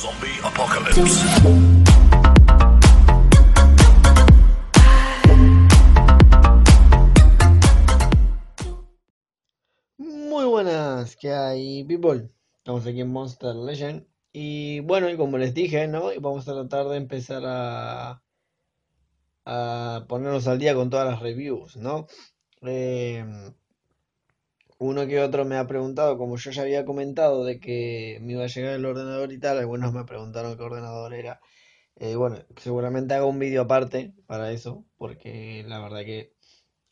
Zombie Apocalypse. Muy buenas, ¿qué hay, people? Estamos aquí en Monster Legend. Y bueno, y como les dije, ¿no? vamos a tratar de empezar a, a ponernos al día con todas las reviews, ¿no? Em, uno que otro me ha preguntado, como yo ya había comentado de que me iba a llegar el ordenador y tal, algunos me preguntaron qué ordenador era. Eh, bueno, seguramente hago un vídeo aparte para eso, porque la verdad que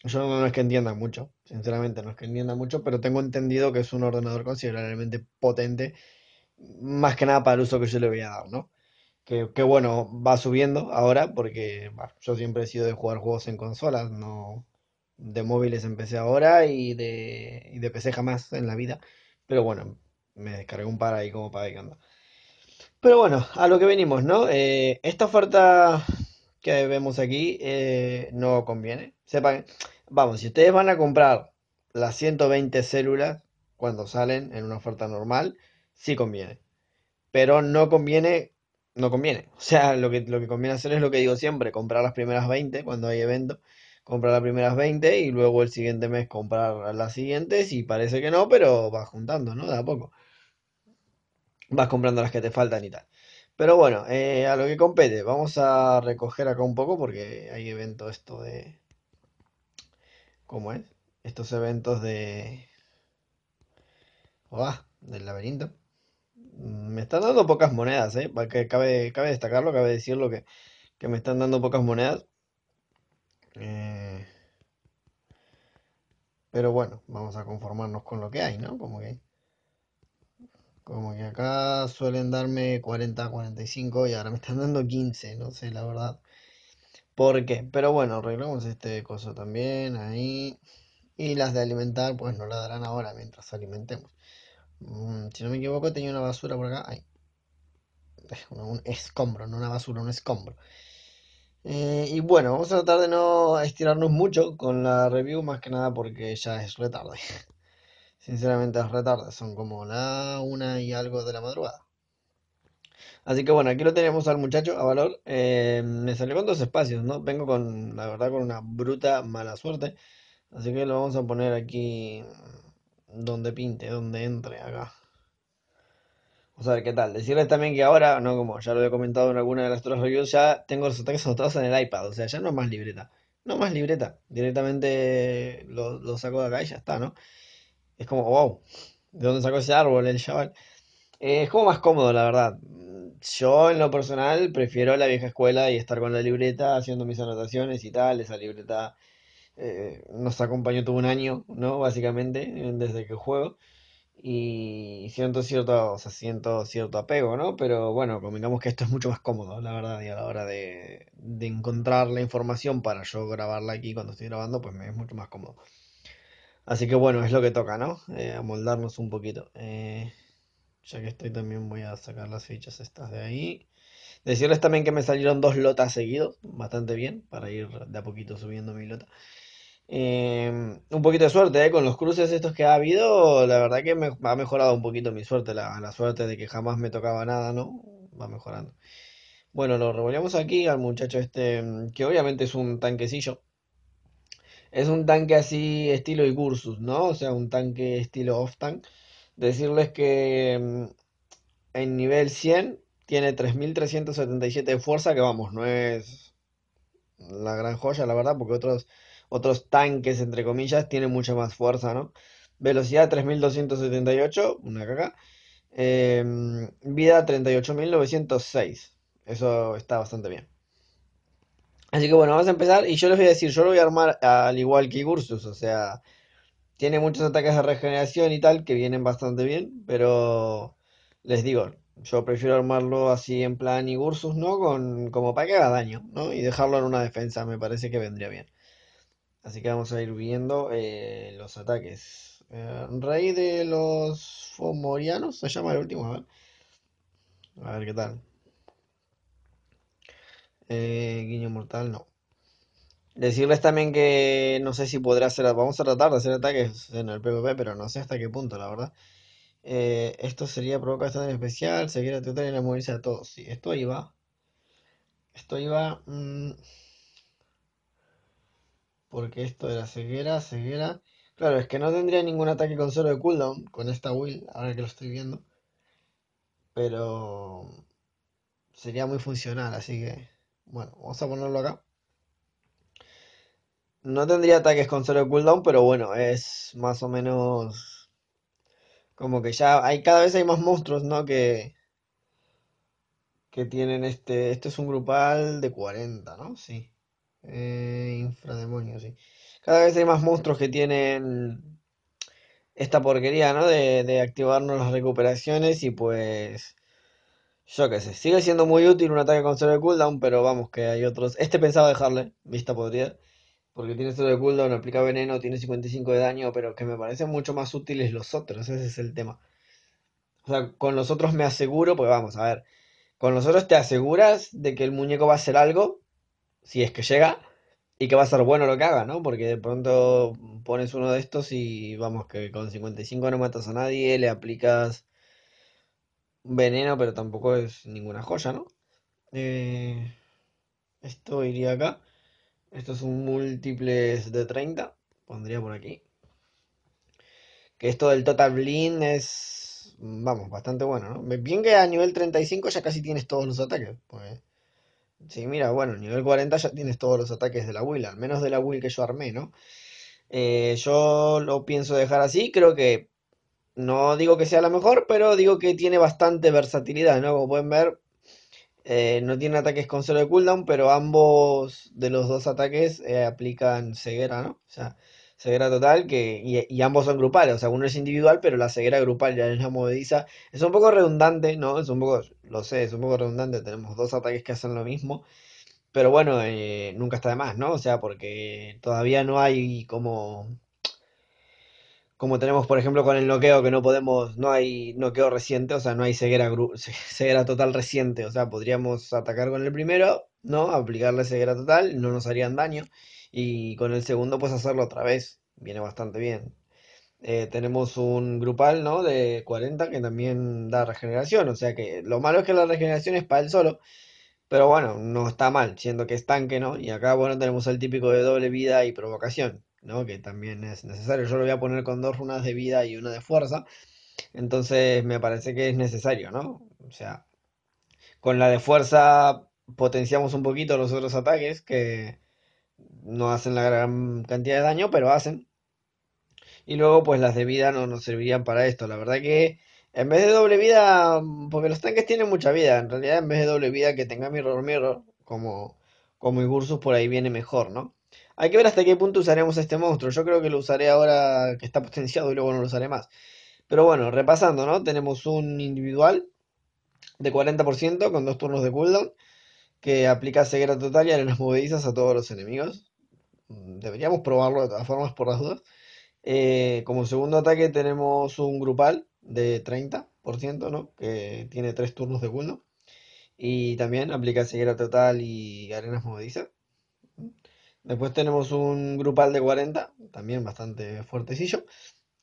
yo no, es que entienda mucho, sinceramente no es que entienda mucho, pero tengo entendido que es un ordenador considerablemente potente, más que nada para el uso que yo le voy a dar, ¿no? Que, bueno, va subiendo ahora, porque yo siempre he sido de jugar juegos en consolas, no, de móviles empecé ahora y de, y PC jamás en la vida. Pero bueno, me descargué un par ahí como para Pero bueno, a lo que venimos, ¿no? Eh, esta oferta que vemos aquí eh, no conviene. Sepan, vamos, si ustedes van a comprar las 120 células cuando salen en una oferta normal, sí conviene. Pero no conviene, no conviene. O sea, lo que, lo que conviene hacer es lo que digo siempre, comprar las primeras 20 cuando hay evento comprar las primeras 20 y luego el siguiente mes comprar las siguientes y parece que no, pero vas juntando, ¿no? da a poco. Vas comprando las que te faltan y tal. Pero bueno, eh, a lo que compete, vamos a recoger acá un poco porque hay evento esto de... ¿Cómo es? Estos eventos de... del laberinto. Me están dando pocas monedas, ¿eh? Cabe, cabe destacarlo, cabe decirlo que me están dando pocas monedas. Eh, pero bueno, vamos a conformarnos con lo que hay, ¿no? Como que, como que acá suelen darme 40, 45 y ahora me están dando 15, no sé, la verdad. ¿Por qué? Pero bueno, arreglamos este coso también ahí. Y las de alimentar, pues no la darán ahora mientras alimentemos. Mm, si no me equivoco, tenía una basura por acá. Ahí un escombro, no una basura, un escombro. Eh, y bueno, vamos a tratar de no estirarnos mucho con la review, más que nada porque ya es retarde. Sinceramente es retarde, son como la una y algo de la madrugada. Así que bueno, aquí lo tenemos al muchacho, a valor. Eh, me salió con dos espacios, ¿no? Vengo con, la verdad, con una bruta mala suerte. Así que lo vamos a poner aquí donde pinte, donde entre acá o sea, qué tal. Decirles también que ahora, no como ya lo he comentado en alguna de las otras reviews, ya tengo los ataques anotados en el iPad, o sea, ya no más libreta. No más libreta. Directamente lo, lo saco de acá y ya está, ¿no? Es como, wow, ¿de dónde sacó ese árbol el chaval? Eh, es como más cómodo, la verdad. Yo, en lo personal, prefiero la vieja escuela y estar con la libreta haciendo mis anotaciones y tal. Esa libreta eh, nos acompañó todo un año, ¿no? Básicamente, desde que juego y siento cierto, o sea, siento cierto apego, ¿no? Pero bueno, convengamos que esto es mucho más cómodo, la verdad, y a la hora de, de encontrar la información para yo grabarla aquí cuando estoy grabando, pues me es mucho más cómodo. Así que bueno, es lo que toca, ¿no? Eh, amoldarnos un poquito. Eh, ya que estoy también voy a sacar las fichas estas de ahí. Decirles también que me salieron dos lotas seguidos, bastante bien, para ir de a poquito subiendo mi lota. Em, un poquito de suerte, ¿eh? Con los cruces estos que ha habido, la verdad que me ha mejorado un poquito mi suerte, la, suerte de que jamás me tocaba nada, ¿no? Va mejorando. Bueno, lo revolvemos aquí al muchacho este, em, que obviamente es un tanquecillo. Es un tanque así estilo Igursus, ¿no? O sea, un tanque estilo off-tank. Decirles que em, en nivel 100 tiene 3.377 de fuerza, que vamos, no es la gran joya, la verdad, porque otros otros tanques, entre comillas, tienen mucha más fuerza, ¿no? Velocidad 3278, una caca. Em, vida 38906. Eso está bastante bien. Así que bueno, vamos a empezar y yo les voy a decir, yo lo voy a armar al igual que Igursus, o sea, tiene muchos ataques de regeneración y tal que vienen bastante bien, pero les digo, yo prefiero armarlo así en plan Igursus, ¿no? Con, como para que haga daño, ¿no? Y dejarlo en una defensa, me parece que vendría bien. Así que vamos a ir viendo eh, los ataques. Eh, rey de los Fomorianos se llama el último, a ver. A ver qué tal. Eh, guiño mortal, no. Decirles también que no sé si podrá hacer. Vamos a tratar de hacer ataques en el PvP, pero no sé hasta qué punto, la verdad. esto sería provocación especial, seguir a tratar y morirse a todos. Sí, esto iba. Esto iba. Mm, porque esto era ceguera, ceguera. Claro, es que no tendría ningún ataque con solo de cooldown con esta will, ahora que lo estoy viendo. Pero sería muy funcional, así que bueno, vamos a ponerlo acá. No tendría ataques con solo de cooldown, pero bueno, es más o menos como que ya hay cada vez hay más monstruos, ¿no? Que que tienen este, esto es un grupal de 40, ¿no? Sí. Eh, demonios sí. Cada vez hay más monstruos que tienen esta porquería, ¿no? De, activarnos las recuperaciones y pues... Yo qué sé, sigue siendo muy útil un ataque con cero de cooldown, pero vamos, que hay otros. Este pensaba dejarle, vista podría, porque tiene cero de cooldown, aplica veneno, tiene 55 de daño, pero que me parecen mucho más útiles los otros, ese es el tema. O sea, con los otros me aseguro, pues vamos, a ver, con los otros te aseguras de que el muñeco va a hacer algo, si es que llega, y que va a ser bueno lo que haga, ¿no? Porque de pronto pones uno de estos y vamos, que con 55 no matas a nadie, le aplicas veneno, pero tampoco es ninguna joya, ¿no? Eh, esto iría acá. Esto es un múltiples de 30, pondría por aquí. Que esto del Total Blind es, vamos, bastante bueno, ¿no? Bien que a nivel 35 ya casi tienes todos los ataques, pues Sí, mira, bueno, nivel 40 ya tienes todos los ataques de la will, al menos de la will que yo armé, ¿no? Eh, yo lo pienso dejar así, creo que no digo que sea la mejor, pero digo que tiene bastante versatilidad, ¿no? Como pueden ver, eh, no tiene ataques con solo de cooldown, pero ambos de los dos ataques eh, aplican ceguera, ¿no? O sea, ceguera total, que, y, ambos son grupales, o sea, uno es individual, pero la ceguera grupal ya es la movediza. Es un poco redundante, ¿no? Es un poco, lo sé, es un poco redundante, tenemos dos ataques que hacen lo mismo, pero bueno, eh, nunca está de más, ¿no? O sea, porque todavía no hay como... Como tenemos, por ejemplo, con el noqueo, que no podemos, no hay noqueo reciente, o sea, no hay ceguera, ceguera total reciente, o sea, podríamos atacar con el primero, ¿no? Aplicarle ceguera total, no nos harían daño. Y con el segundo, pues hacerlo otra vez. Viene bastante bien. Eh, tenemos un grupal, ¿no? De 40 que también da regeneración. O sea que lo malo es que la regeneración es para él solo. Pero bueno, no está mal, siendo que es tanque, ¿no? Y acá, bueno, tenemos el típico de doble vida y provocación, ¿no? Que también es necesario. Yo lo voy a poner con dos runas de vida y una de fuerza. Entonces me parece que es necesario, ¿no? O sea, con la de fuerza potenciamos un poquito los otros ataques que, no hacen la gran cantidad de daño, pero hacen. Y luego, pues las de vida no nos servirían para esto. La verdad que en vez de doble vida, porque los tanques tienen mucha vida, en realidad en vez de doble vida que tenga Mirror Mirror, como, como Ibursus por ahí viene mejor, ¿no? Hay que ver hasta qué punto usaremos este monstruo. Yo creo que lo usaré ahora que está potenciado y luego no lo usaré más. Pero bueno, repasando, ¿no? Tenemos un individual de 40% con dos turnos de cooldown que aplica ceguera total y arenas movedizas a todos los enemigos. Mm, deberíamos probarlo de todas formas por las dudas. Eh, como segundo ataque tenemos un grupal de 30%, ¿no? Que tiene 3 turnos de cooldown. Y también aplica ceguera total y arenas movedizas. Después tenemos un grupal de 40, también bastante fuertecillo,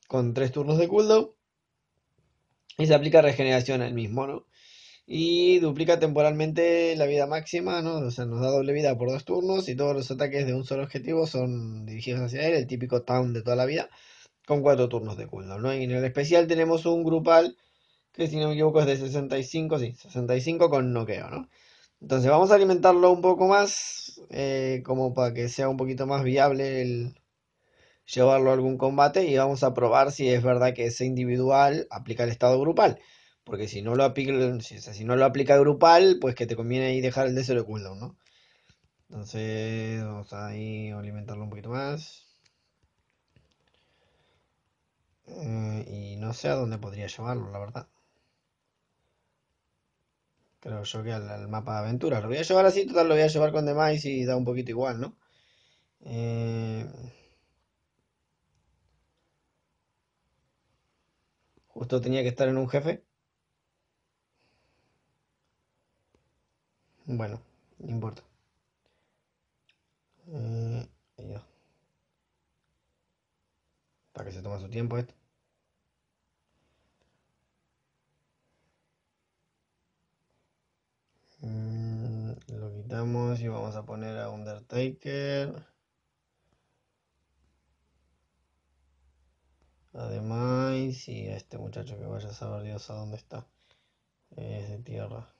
con 3 turnos de cooldown. Y se aplica regeneración al mismo, ¿no? y duplica temporalmente la vida máxima, ¿no? O sea, nos da doble vida por dos turnos y todos los ataques de un solo objetivo son dirigidos hacia él, el típico town de toda la vida, con cuatro turnos de cooldown, ¿no? Y en el especial tenemos un grupal que si no me equivoco es de 65, sí, 65 con noqueo, ¿no? Entonces vamos a alimentarlo un poco más, eh, como para que sea un poquito más viable el llevarlo a algún combate y vamos a probar si es verdad que ese individual aplica el estado grupal porque si no lo aplica, si, no lo aplica grupal, pues que te conviene ahí dejar el de cooldown, ¿no? Entonces, vamos a ahí alimentarlo un poquito más. Eh, y no sé a dónde podría llevarlo, la verdad. Creo yo que al, mapa de aventura. Lo voy a llevar así, total, lo voy a llevar con demás y da un poquito igual, ¿no? Eh, justo tenía que estar en un jefe. Bueno, no importa. Mm, Para que se toma su tiempo esto. Mm, lo quitamos y vamos a poner a Undertaker. Además, y a este muchacho que vaya a saber Dios a dónde está. Es de tierra.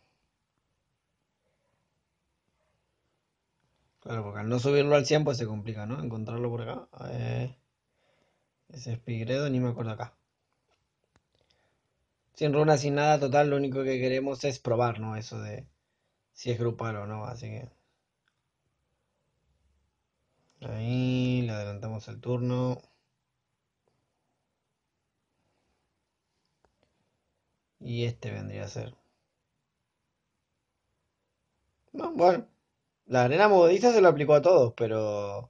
Claro, porque al no subirlo al 100 pues se complica, ¿no? Encontrarlo por acá. ese es Pigredo, ni me acuerdo acá. Sin runas, sin nada, total, lo único que queremos es probar, ¿no? Eso de si es grupal o no, así que... Ahí, le adelantamos el turno. Y este vendría a ser. No, bueno. La arena modista se lo aplicó a todos, pero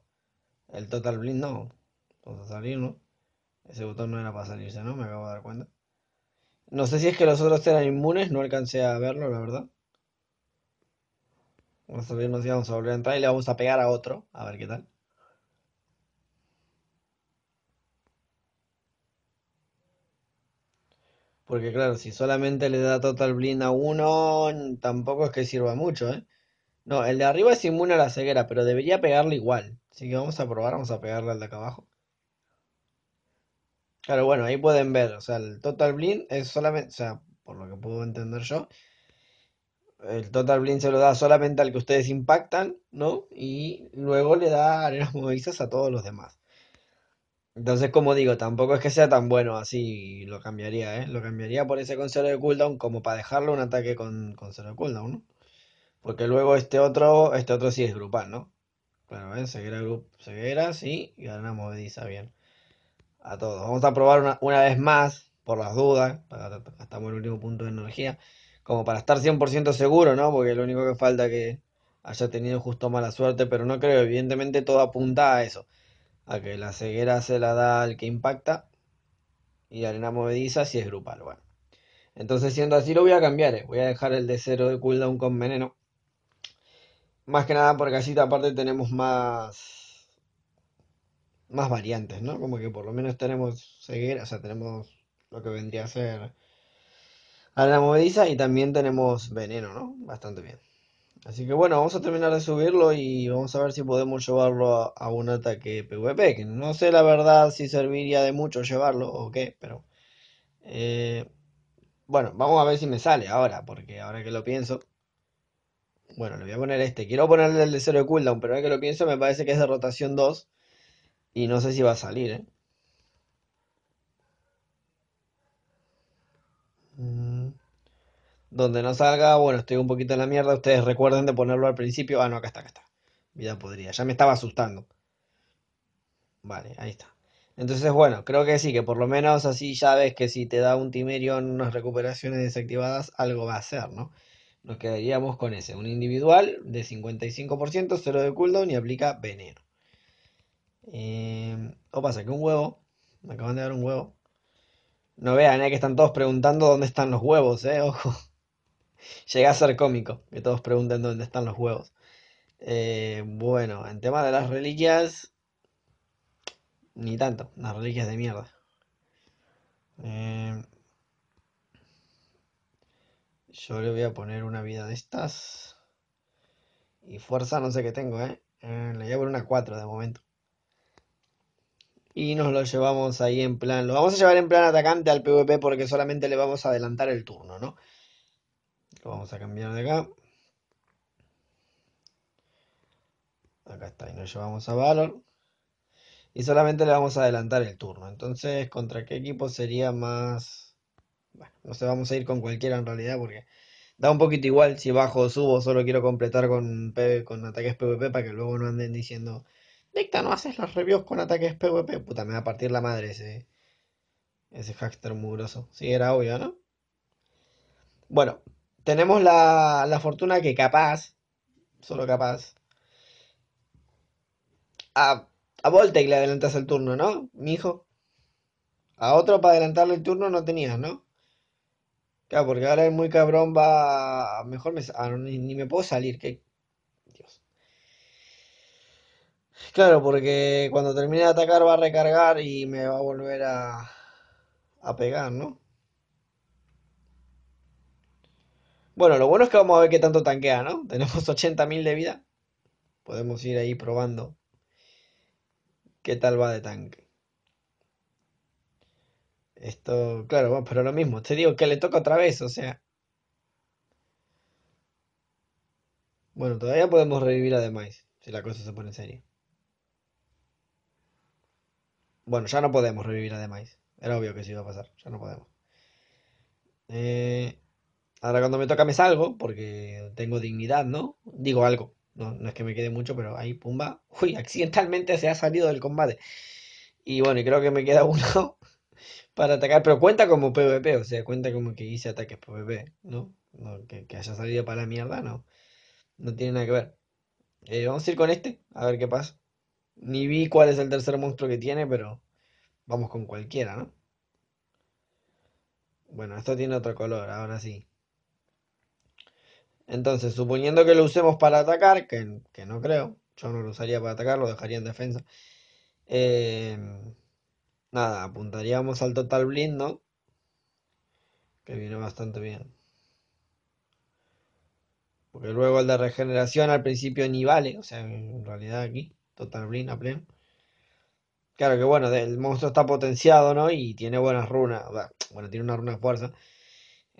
el Total Blind no. Vamos a salir, ¿no? Ese botón no era para salirse, ¿no? Me acabo de dar cuenta. No sé si es que los otros eran inmunes, no alcancé a verlo, la verdad. Vamos a salirnos y vamos a volver a entrar y le vamos a pegar a otro, a ver qué tal. Porque claro, si solamente le da Total Blind a uno, tampoco es que sirva mucho, ¿eh? No, el de arriba es inmune a la ceguera, pero debería pegarle igual. Así que vamos a probar, vamos a pegarle al de acá abajo. Claro, bueno, ahí pueden ver, o sea, el Total Blind es solamente, o sea, por lo que puedo entender yo, el Total Blind se lo da solamente al que ustedes impactan, ¿no? Y luego le da arenas movizas a todos los demás. Entonces, como digo, tampoco es que sea tan bueno así, lo cambiaría, ¿eh? Lo cambiaría por ese con de cooldown como para dejarle un ataque con, con cero de cooldown, ¿no? Porque luego este otro, este otro sí es grupal, ¿no? Claro, ven, ceguera, ceguera, sí, y arena movediza, bien. A todos. Vamos a probar una, vez más, por las dudas, estamos en el último punto de energía, como para estar 100% seguro, ¿no? Porque lo único que falta es que haya tenido justo mala suerte, pero no creo, evidentemente todo apunta a eso, a que la ceguera se la da al que impacta y arena movediza si es grupal, bueno. Entonces siendo así lo voy a cambiar, eh. voy a dejar el de cero de cooldown con veneno más que nada porque así aparte tenemos más, más variantes, ¿no? Como que por lo menos tenemos ceguera, o sea, tenemos lo que vendría a ser a la movediza y también tenemos veneno, ¿no? Bastante bien. Así que bueno, vamos a terminar de subirlo y vamos a ver si podemos llevarlo a, un ataque PvP. Que no sé la verdad si serviría de mucho llevarlo o qué, pero... Eh, bueno, vamos a ver si me sale ahora, porque ahora que lo pienso... Bueno, le voy a poner este. Quiero ponerle el de cero de cooldown, pero ahora que lo pienso me parece que es de rotación 2. Y no sé si va a salir, ¿eh? Mm. Donde no salga, bueno, estoy un poquito en la mierda. Ustedes recuerden de ponerlo al principio. Ah, no, acá está, acá está. Vida podría. Ya me estaba asustando. Vale, ahí está. Entonces, bueno, creo que sí, que por lo menos así ya ves que si te da un Timerion unas recuperaciones desactivadas, algo va a hacer, ¿no? Nos quedaríamos con ese. Un individual de 55%, cero de cooldown y aplica veneno. Eh, o pasa que un huevo. Me acaban de dar un huevo. No vean, eh, que están todos preguntando dónde están los huevos, eh, ojo. Llega a ser cómico que todos pregunten dónde están los huevos. Eh, bueno, en tema de las reliquias. Ni tanto, las reliquias de mierda. Eh, yo le voy a poner una vida de estas. Y fuerza no sé qué tengo, ¿eh? eh le llevo una 4 de momento. Y nos lo llevamos ahí en plan... Lo vamos a llevar en plan atacante al PvP porque solamente le vamos a adelantar el turno, ¿no? Lo vamos a cambiar de acá. Acá está, y nos llevamos a Valor. Y solamente le vamos a adelantar el turno. Entonces, ¿contra qué equipo sería más bueno, no sé, vamos a ir con cualquiera en realidad porque da un poquito igual si bajo o subo, solo quiero completar con, con ataques PvP para que luego no anden diciendo, Dicta, no haces los reviews con ataques PvP, puta, me va a partir la madre ese, ese hackster mugroso. Sí, era obvio, ¿no? Bueno, tenemos la, la fortuna que capaz, solo capaz, a, a Voltec le adelantas el turno, ¿no, Mi hijo A otro para adelantarle el turno no tenías, ¿no? Claro, porque ahora es muy cabrón va. Mejor me. Ah, ni, me puedo salir, que. Dios. Claro, porque cuando termine de atacar va a recargar y me va a volver a. a pegar, ¿no? Bueno, lo bueno es que vamos a ver qué tanto tanquea, ¿no? Tenemos 80.000 de vida. Podemos ir ahí probando qué tal va de tanque. Esto, claro, pero lo mismo, te digo que le toca otra vez, o sea. Bueno, todavía podemos revivir a Demais, si la cosa se pone en serio. Bueno, ya no podemos revivir a Demais. Era obvio que se iba a pasar, ya no podemos. Eh, ahora cuando me toca me salgo, porque tengo dignidad, ¿no? Digo algo, no, no es que me quede mucho, pero ahí, pumba. Uy, accidentalmente se ha salido del combate. Y bueno, y creo que me queda uno para atacar, pero cuenta como PvP, o sea, cuenta como que hice ataques PvP, ¿no? que, haya salido para la mierda, no. No tiene nada que ver. Eh, vamos a ir con este, a ver qué pasa. Ni vi cuál es el tercer monstruo que tiene, pero vamos con cualquiera, ¿no? Bueno, esto tiene otro color, ahora sí. Entonces, suponiendo que lo usemos para atacar, que, que no creo, yo no lo usaría para atacar, lo dejaría en defensa. Eh, Nada, apuntaríamos al total blind, ¿no? Que viene bastante bien. Porque luego el de regeneración al principio ni vale. O sea, en realidad aquí, total blind a pleno. Claro que bueno, el monstruo está potenciado, ¿no? Y tiene buenas runas. Bueno, tiene una runa de fuerza.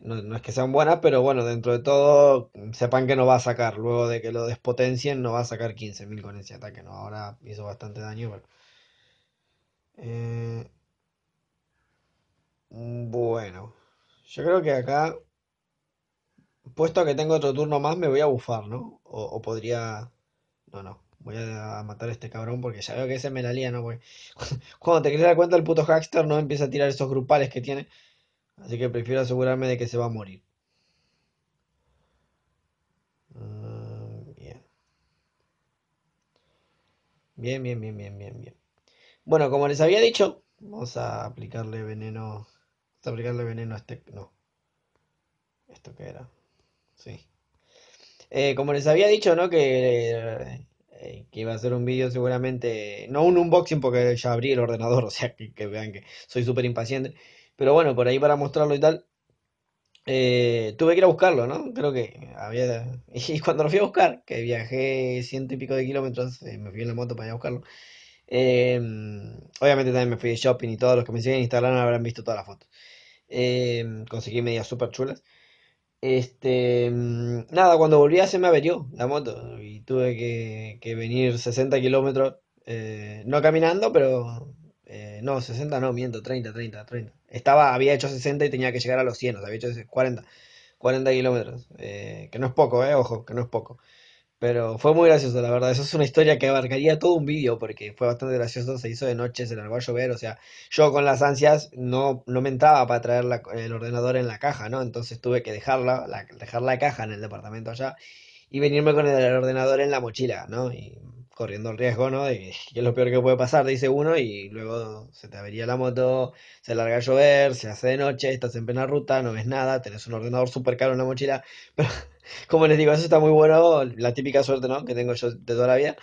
No, es que sean buenas, pero bueno, dentro de todo, sepan que no va a sacar. Luego de que lo despotencien, no va a sacar 15.000 con ese ataque, ¿no? Ahora hizo bastante daño, pero... Eh, bueno, yo creo que acá, puesto que tengo otro turno más, me voy a bufar, ¿no? O, podría... No, no, voy a matar a este cabrón porque ya veo que ese me la lía, ¿no? cuando te quieres dar cuenta, el puto hackster no empieza a tirar esos grupales que tiene. Así que prefiero asegurarme de que se va a morir. Mm, bien, bien, bien, bien, bien, bien. Bueno, como les había dicho, vamos a aplicarle veneno. a aplicarle veneno a este. No. ¿Esto qué era? Sí. Eh, como les había dicho, ¿no? Que, eh, que iba a hacer un vídeo seguramente. No un unboxing porque ya abrí el ordenador, o sea que, vean que soy súper impaciente. Pero bueno, por ahí para mostrarlo y tal. Eh, tuve que ir a buscarlo, ¿no? Creo que había... Y cuando lo fui a buscar, que viajé ciento y pico de kilómetros, me fui en la moto para ir a buscarlo, eh, obviamente también me fui de shopping y todos los que me siguen en habrán visto todas las fotos. Em, conseguí medias súper chulas. Este, em, nada, cuando volví a me averió la moto y tuve que, venir 60 kilómetros, eh, no caminando, pero eh, no, 60 no, miento, 30, 30, 30. Estaba, había hecho 60 y tenía que llegar a los 100, había hecho 40, 40 kilómetros, eh, que no es poco, ojo, que no es poco. Pero fue muy gracioso, la verdad. Eso es una historia que abarcaría todo un vídeo porque fue bastante gracioso. Se hizo de noche, se largó a llover. O sea, yo con las ansias no, no me entraba para traer el ordenador en la caja, ¿no? Entonces tuve que dejarla, dejar la caja en el departamento allá y venirme con el ordenador en la mochila, ¿no? Y corriendo el riesgo, ¿no? De que es lo peor que puede pasar, dice uno, y luego se te avería la moto, se larga a llover, se hace de noche, estás en plena ruta, no ves nada, tenés un ordenador súper caro en la mochila. Pero, como les digo, eso está muy bueno, la típica suerte, ¿no? Que tengo yo de toda la vida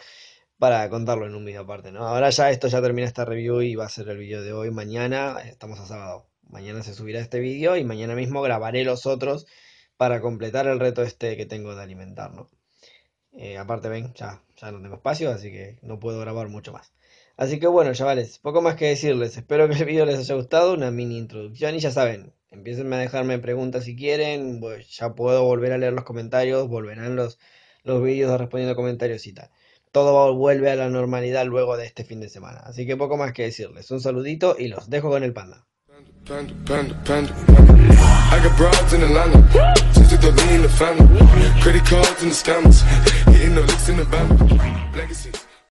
para contarlo en un video aparte, ¿no? Ahora ya esto ya termina esta review y va a ser el video de hoy, mañana, estamos a sábado. Mañana se subirá este vídeo y mañana mismo grabaré los otros para completar el reto este que tengo de alimentar, ¿no? Eh, aparte, ven, ya, ya no tengo espacio, así que no puedo grabar mucho más. Así que bueno, chavales, poco más que decirles. Espero que el video les haya gustado, una mini introducción y ya saben, empiecen a dejarme preguntas si quieren, pues ya puedo volver a leer los comentarios, volverán los, los vídeos respondiendo comentarios y tal. Todo vuelve a la normalidad luego de este fin de semana. Así que poco más que decirles. Un saludito y los dejo con el panda. Panda, panda, panda, panda. I got broads in Atlanta. Just to the lean, the family. Credit cards and the scammers. Hitting the licks in the band. Legacy.